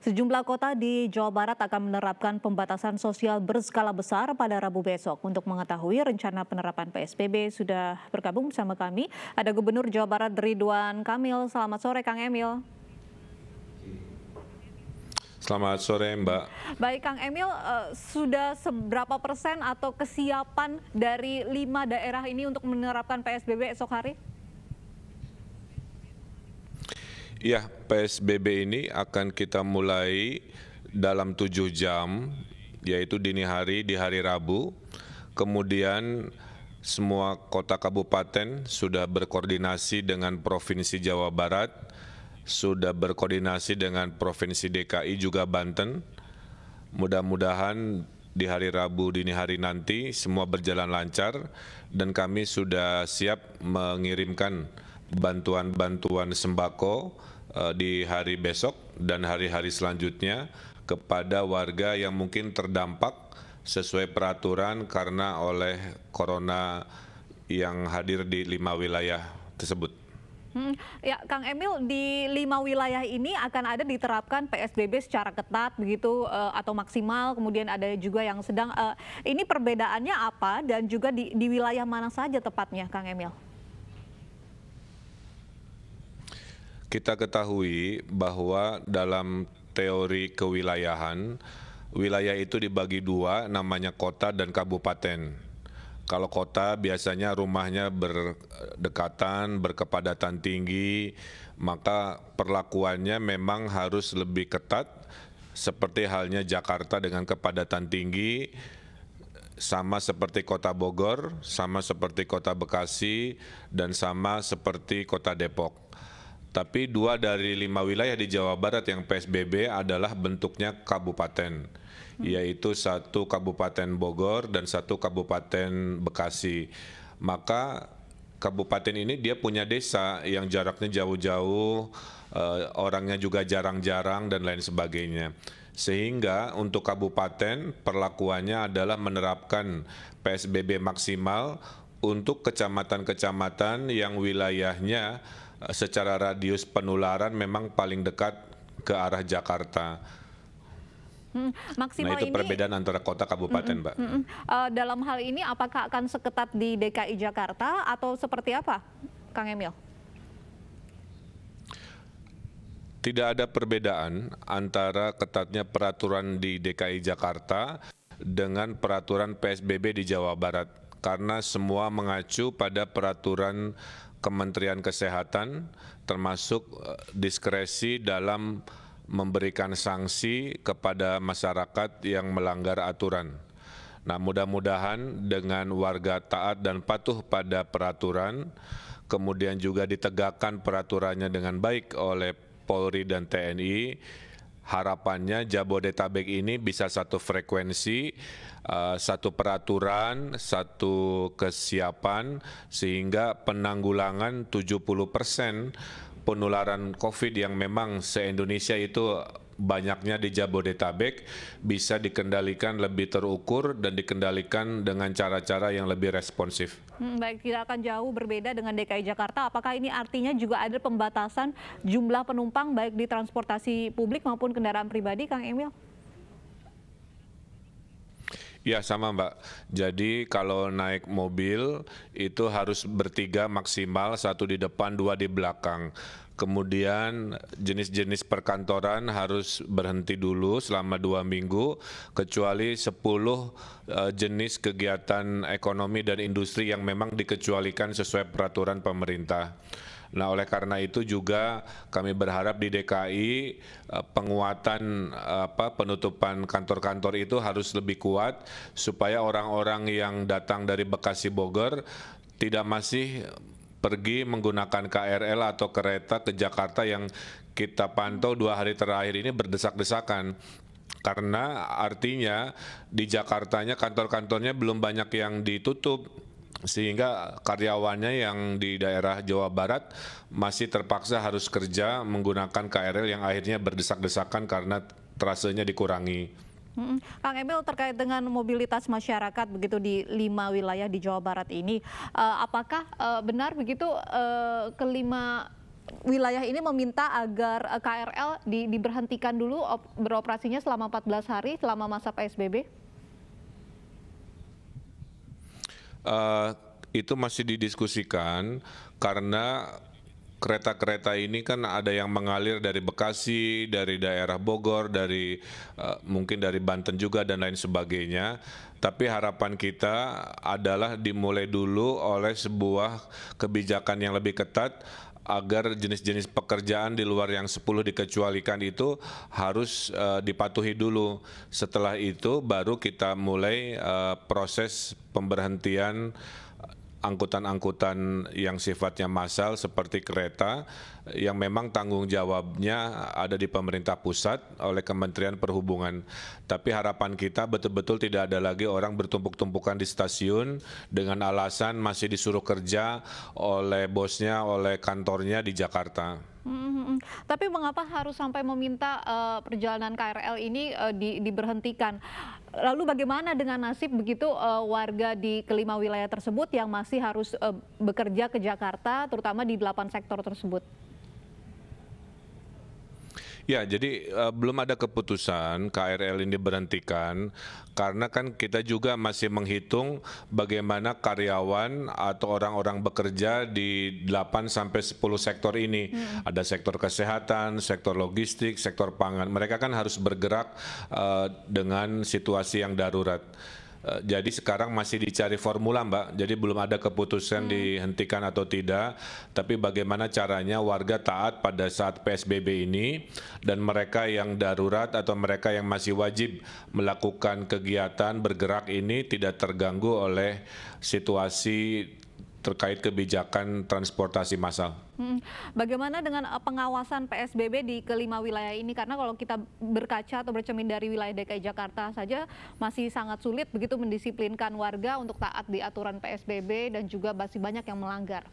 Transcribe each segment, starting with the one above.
Sejumlah kota di Jawa Barat akan menerapkan pembatasan sosial berskala besar pada Rabu besok. Untuk mengetahui rencana penerapan PSBB sudah bergabung bersama kami. Ada Gubernur Jawa Barat Ridwan Kamil. Selamat sore Kang Emil. Selamat sore Mbak. Baik Kang Emil, eh, sudah seberapa persen atau kesiapan dari lima daerah ini untuk menerapkan PSBB esok hari? Ya, PSBB ini akan kita mulai dalam tujuh jam, yaitu dini hari di hari Rabu. Kemudian semua kota kabupaten sudah berkoordinasi dengan Provinsi Jawa Barat, sudah berkoordinasi dengan Provinsi DKI juga Banten. Mudah-mudahan di hari Rabu dini hari nanti semua berjalan lancar dan kami sudah siap mengirimkan bantuan-bantuan sembako Eh, di hari besok dan hari-hari selanjutnya kepada warga yang mungkin terdampak sesuai peraturan karena oleh corona yang hadir di lima wilayah tersebut. Hmm, ya, Kang Emil di lima wilayah ini akan ada diterapkan PSBB secara ketat begitu uh, atau maksimal. Kemudian ada juga yang sedang. Uh, ini perbedaannya apa dan juga di, di wilayah mana saja tepatnya, Kang Emil? Kita ketahui bahwa dalam teori kewilayahan, wilayah itu dibagi dua, namanya kota dan kabupaten. Kalau kota biasanya rumahnya berdekatan, berkepadatan tinggi, maka perlakuannya memang harus lebih ketat seperti halnya Jakarta dengan kepadatan tinggi, sama seperti kota Bogor, sama seperti kota Bekasi, dan sama seperti kota Depok tapi dua dari lima wilayah di Jawa Barat yang PSBB adalah bentuknya kabupaten, hmm. yaitu satu kabupaten Bogor dan satu kabupaten Bekasi. Maka kabupaten ini dia punya desa yang jaraknya jauh-jauh, eh, orangnya juga jarang-jarang dan lain sebagainya. Sehingga untuk kabupaten perlakuannya adalah menerapkan PSBB maksimal untuk kecamatan-kecamatan yang wilayahnya secara radius penularan memang paling dekat ke arah Jakarta. Hmm, nah itu ini, perbedaan antara kota kabupaten, mm, Mbak. Mm, mm, uh, dalam hal ini apakah akan seketat di DKI Jakarta atau seperti apa, Kang Emil? Tidak ada perbedaan antara ketatnya peraturan di DKI Jakarta dengan peraturan PSBB di Jawa Barat karena semua mengacu pada peraturan Kementerian Kesehatan termasuk eh, diskresi dalam memberikan sanksi kepada masyarakat yang melanggar aturan. Nah, mudah-mudahan dengan warga taat dan patuh pada peraturan, kemudian juga ditegakkan peraturannya dengan baik oleh Polri dan TNI, harapannya Jabodetabek ini bisa satu frekuensi, eh, satu peraturan, satu kesiapan sehingga penanggulangan 70% penularan COVID yang memang se-Indonesia itu banyaknya di Jabodetabek bisa dikendalikan lebih terukur dan dikendalikan dengan cara-cara yang lebih responsif. Hmm, baik, tidak akan jauh berbeda dengan DKI Jakarta. Apakah ini artinya juga ada pembatasan jumlah penumpang baik di transportasi publik maupun kendaraan pribadi, Kang Emil? Ya sama Mbak. Jadi kalau naik mobil itu harus bertiga maksimal, satu di depan, dua di belakang kemudian jenis-jenis perkantoran harus berhenti dulu selama dua minggu, kecuali 10 eh, jenis kegiatan ekonomi dan industri yang memang dikecualikan sesuai peraturan pemerintah. Nah, oleh karena itu juga kami berharap di DKI eh, penguatan apa penutupan kantor-kantor itu harus lebih kuat supaya orang-orang yang datang dari Bekasi Bogor tidak masih pergi menggunakan KRL atau kereta ke Jakarta yang kita pantau dua hari terakhir ini berdesak-desakan karena artinya di Jakartanya kantor-kantornya belum banyak yang ditutup sehingga karyawannya yang di daerah Jawa Barat masih terpaksa harus kerja menggunakan KRL yang akhirnya berdesak-desakan karena trasenya dikurangi. Hmm. Kang Emil terkait dengan mobilitas masyarakat begitu di lima wilayah di Jawa Barat ini, uh, apakah uh, benar begitu uh, kelima wilayah ini meminta agar uh, KRL di, diberhentikan dulu op, beroperasinya selama 14 hari selama masa PSBB? Uh, itu masih didiskusikan karena kereta-kereta ini kan ada yang mengalir dari Bekasi, dari daerah Bogor, dari uh, mungkin dari Banten juga dan lain sebagainya. Tapi harapan kita adalah dimulai dulu oleh sebuah kebijakan yang lebih ketat agar jenis-jenis pekerjaan di luar yang 10 dikecualikan itu harus uh, dipatuhi dulu. Setelah itu baru kita mulai uh, proses pemberhentian angkutan-angkutan yang sifatnya massal seperti kereta yang memang tanggung jawabnya ada di pemerintah pusat oleh Kementerian Perhubungan. Tapi harapan kita betul-betul tidak ada lagi orang bertumpuk-tumpukan di stasiun dengan alasan masih disuruh kerja oleh bosnya, oleh kantornya di Jakarta. Hmm, tapi mengapa harus sampai meminta uh, perjalanan KRL ini uh, di, diberhentikan? Lalu bagaimana dengan nasib begitu uh, warga di kelima wilayah tersebut yang masih harus uh, bekerja ke Jakarta, terutama di delapan sektor tersebut? Ya, jadi uh, belum ada keputusan KRL ini berhentikan karena kan kita juga masih menghitung bagaimana karyawan atau orang-orang bekerja di 8 sampai 10 sektor ini. Hmm. Ada sektor kesehatan, sektor logistik, sektor pangan. Mereka kan harus bergerak uh, dengan situasi yang darurat. Eh, jadi sekarang masih dicari formula Mbak. Jadi belum ada keputusan hmm. dihentikan atau tidak, tapi bagaimana caranya warga taat pada saat PSBB ini dan mereka yang darurat atau mereka yang masih wajib melakukan kegiatan bergerak ini tidak terganggu oleh situasi terkait kebijakan transportasi massal. Hmm, bagaimana dengan eh, pengawasan PSBB di kelima wilayah ini? Karena kalau kita berkaca atau bercermin dari wilayah DKI Jakarta saja masih sangat sulit begitu mendisiplinkan warga untuk taat di aturan PSBB dan juga masih banyak yang melanggar.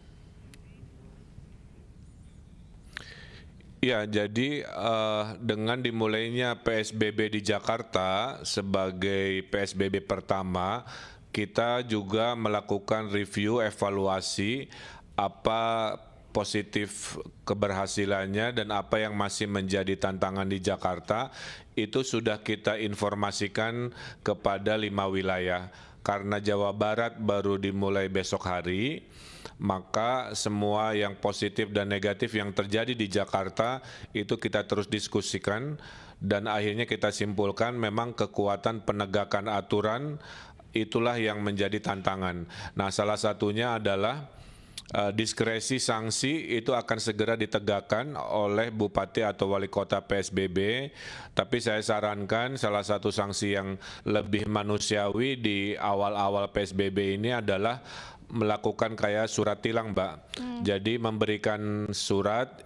Ya, jadi uh, dengan dimulainya PSBB di Jakarta sebagai PSBB pertama, kita juga melakukan review evaluasi apa positif keberhasilannya dan apa yang masih menjadi tantangan di Jakarta itu sudah kita informasikan kepada lima wilayah karena Jawa Barat baru dimulai besok hari, maka semua yang positif dan negatif yang terjadi di Jakarta itu kita terus diskusikan dan akhirnya kita simpulkan memang kekuatan penegakan aturan itulah yang menjadi tantangan. Nah, salah satunya adalah uh, diskresi sanksi itu akan segera ditegakkan oleh bupati atau wali kota PSBB. Tapi saya sarankan salah satu sanksi yang lebih manusiawi di awal-awal PSBB ini adalah melakukan kayak surat tilang, Mbak. Hmm. Jadi memberikan surat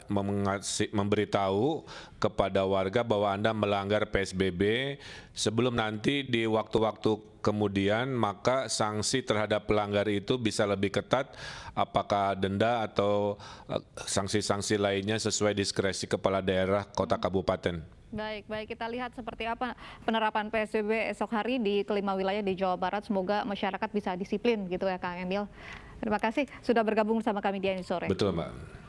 memberitahu kepada warga bahwa Anda melanggar PSBB sebelum nanti di waktu-waktu kemudian maka sanksi terhadap pelanggar itu bisa lebih ketat apakah denda atau eh, sanksi-sanksi lainnya sesuai diskresi kepala daerah kota hmm. kabupaten. Baik, baik kita lihat seperti apa penerapan PSBB esok hari di kelima wilayah di Jawa Barat. Semoga masyarakat bisa disiplin gitu ya Kang Emil. Terima kasih sudah bergabung bersama kami di Ani Sore. Betul Mbak.